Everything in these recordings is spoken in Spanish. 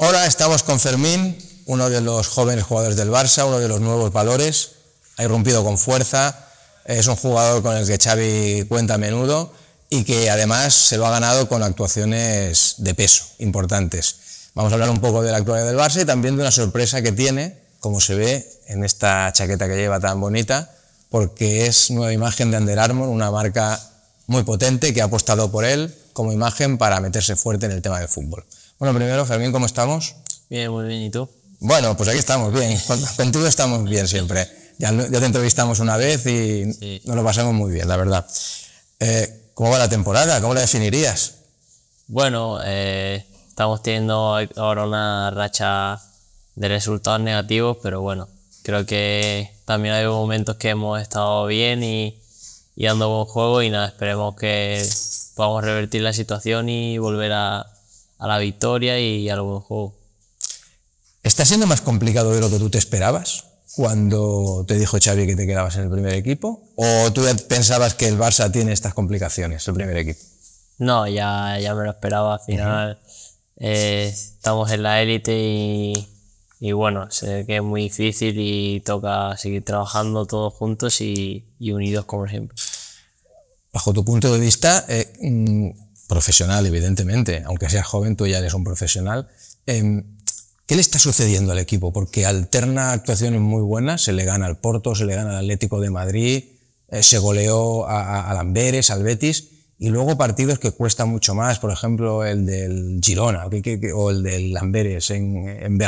Ahora estamos con Fermín, uno de los jóvenes jugadores del Barça, uno de los nuevos valores. Ha irrumpido con fuerza, es un jugador con el que Xavi cuenta a menudo y que además se lo ha ganado con actuaciones de peso importantes. Vamos a hablar un poco de la actualidad del Barça y también de una sorpresa que tiene, como se ve en esta chaqueta que lleva tan bonita, porque es nueva imagen de Under Armour, una marca muy potente que ha apostado por él como imagen para meterse fuerte en el tema del fútbol. Bueno, primero, Fermín, ¿cómo estamos? Bien, muy bien, ¿y tú? Bueno, pues aquí estamos bien, contigo estamos bien siempre. Ya, ya te entrevistamos una vez y no nos lo pasamos muy bien, la verdad. Eh, ¿Cómo va la temporada? ¿Cómo la definirías? Bueno, eh, estamos teniendo ahora una racha de resultados negativos, pero bueno, creo que también hay momentos que hemos estado bien y, y dando buen juego y nada, esperemos que podamos revertir la situación y volver a, a la victoria y al buen juego. ¿Está siendo más complicado de lo que tú te esperabas cuando te dijo Xavi que te quedabas en el primer equipo? ¿O tú pensabas que el Barça tiene estas complicaciones, el primer equipo? No, ya, ya me lo esperaba. Al final eh, estamos en la élite y, y, bueno, sé que es muy difícil y toca seguir trabajando todos juntos y, unidos como siempre. Bajo tu punto de vista, eh, mm, profesional, evidentemente, aunque seas joven, tú ya eres un profesional. Em, ¿Qué le está sucediendo al equipo? Porque alterna actuaciones muy buenas, se le gana al Porto, se le gana al Atlético de Madrid, eh, se goleó a Amberes, al Betis, y luego partidos que cuestan mucho más, por ejemplo, el del Girona o el del Amberes en, en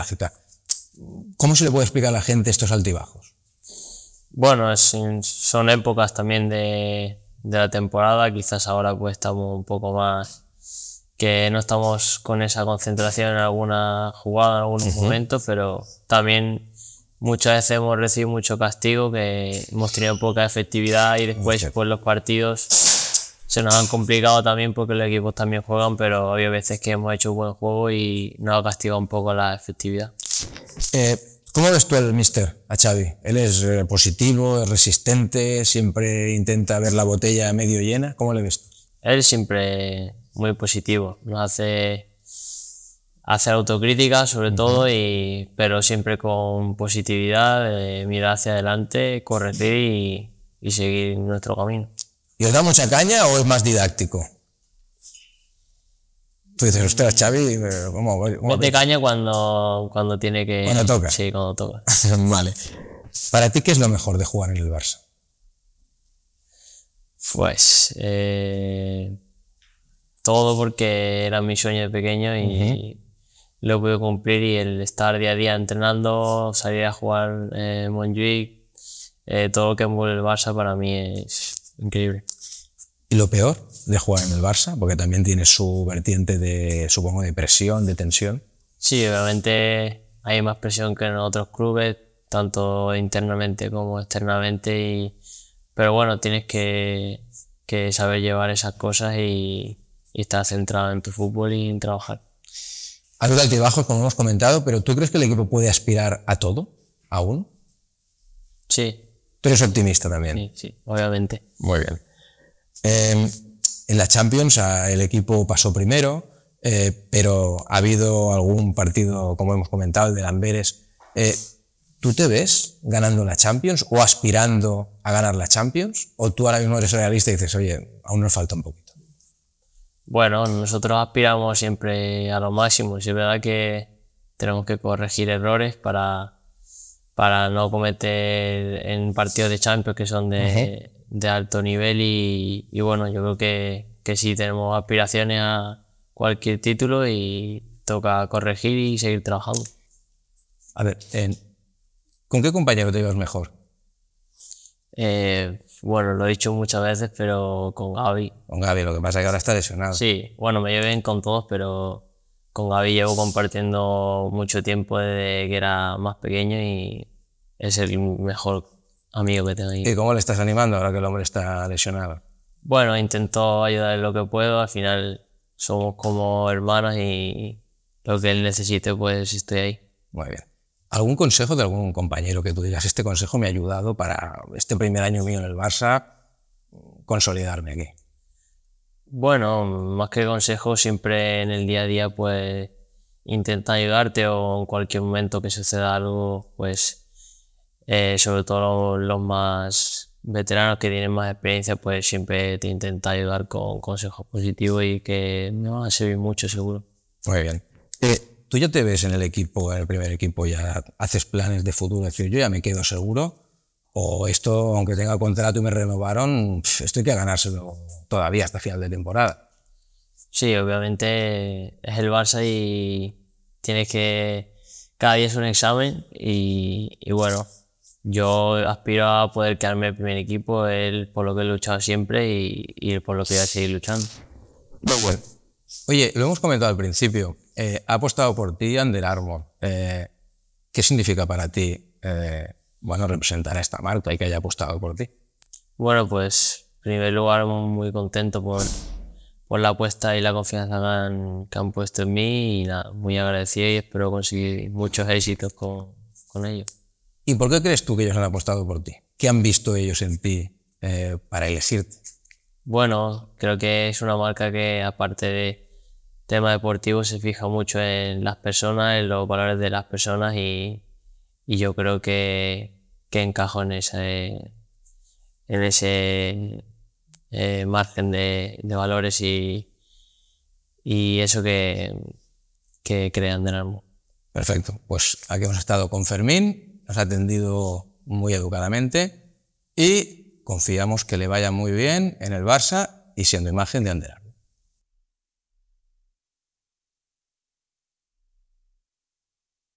¿Cómo se le puede explicar a la gente estos altibajos? Bueno, son épocas también de, de la temporada. Quizás ahora pues estamos un poco más que no estamos con esa concentración en alguna jugada, en algún momento, pero también muchas veces hemos recibido mucho castigo, que hemos tenido poca efectividad y después pues los partidos se nos han complicado también porque los equipos también juegan, pero había veces que hemos hecho un buen juego y nos ha castigado un poco la efectividad. Eh, ¿Cómo ves tú el mister, a Xavi? Él es eh, positivo, es resistente, siempre intenta ver la botella medio llena. ¿Cómo le ves tú? Él siempre muy positivo, nos hace, hacer autocrítica sobre todo, pero siempre con positividad, eh, mira mirar hacia adelante, corregir y, y seguir nuestro camino. ¿Y os da mucha caña o es más didáctico? Tú dices, ostras, Xavi, eh, ¿cómo? cómo, caña cuando, cuando tiene que... Cuando toca. Sí, cuando toca. vale. ¿Para ti qué es lo mejor de jugar en el Barça? Pues... Eh, todo porque era mi sueño de pequeño y, lo pude cumplir y el estar día a día entrenando, salir a jugar en eh, todo lo que en el Barça para mí es increíble. Y lo peor de jugar en el Barça, porque también tiene su vertiente de, supongo, de presión, de tensión. Sí, obviamente hay más presión que en otros clubes, tanto internamente como externamente, y, pero bueno, tienes que, saber llevar esas cosas y, estar centrado en tu fútbol y en trabajar. Hay altibajos, como hemos comentado, pero ¿tú crees que el equipo puede aspirar a todo aún? Sí. Tú eres optimista también. Sí, sí, obviamente. Muy bien. Em, en la Champions el equipo pasó primero, eh, pero ha habido algún partido, como hemos comentado, el de Lamberes. Eh, ¿Tú te ves ganando la Champions o aspirando a ganar la Champions? ¿O tú ahora mismo eres realista y dices, oye, aún nos falta un poquito? Bueno, nosotros aspiramos siempre a lo máximo. Es verdad que tenemos que corregir errores para, para no cometer en partidos de Champions que son de, de alto nivel y, bueno, yo creo que, que sí tenemos aspiraciones a cualquier título y toca corregir y seguir trabajando. A ver, ¿con qué compañero te llevas mejor? Eh, bueno, lo he dicho muchas veces, pero con Gaby. Con Gaby, lo que pasa es que ahora está lesionado. Sí, bueno, me lleven con todos, pero con Gaby llevo compartiendo mucho tiempo desde que era más pequeño y es el mejor amigo que tengo ahí. ¿Y cómo le estás animando ahora que el hombre está lesionado? Bueno, intento ayudar lo que puedo. Al final somos como hermanos y lo que él necesite, pues estoy ahí. Muy bien. ¿Algún consejo de algún compañero que tú digas, este consejo me ha ayudado para este primer año mío en el Barça consolidarme aquí? Bueno, más que consejo, siempre en el día a día, pues intenta ayudarte o en cualquier momento que suceda algo, pues eh, sobre todo los, más veteranos que tienen más experiencia, pues siempre te intenta ayudar con consejos positivos y que me van a servir mucho seguro. Muy bien. Eh, ¿Tú ya te ves en el equipo, en el primer equipo, ya haces planes de futuro? Es decir, yo ya me quedo seguro o esto, aunque tenga contrato y me renovaron, esto hay que ganárselo todavía hasta final de temporada. Sí, obviamente es el Barça y tienes que. Cada día es un examen y, y bueno, yo aspiro a poder quedarme en el primer equipo, él por lo que he luchado siempre y, y, por lo que voy a seguir luchando. Bueno. Oye, lo hemos comentado al principio, eh, ha apostado por ti Under Armour. Eh, ¿Qué significa para ti eh, bueno, representar a esta marca y que haya apostado por ti? Bueno, pues en primer lugar muy contento por, la apuesta y la confianza que han, puesto en mí y nada, muy agradecido y espero conseguir muchos éxitos con, con ellos. ¿Y por qué crees tú que ellos han apostado por ti? ¿Qué han visto ellos en ti eh, para elegirte? Bueno, creo que es una marca que aparte de tema deportivo se fija mucho en las personas, en los valores de las personas y, yo creo que, encajo en ese, eh, margen de, valores y, eso que, crean de Narmo. Perfecto, pues aquí hemos estado con Fermín, nos ha atendido muy educadamente y confiamos que le vaya muy bien en el Barça y siendo imagen de Andera.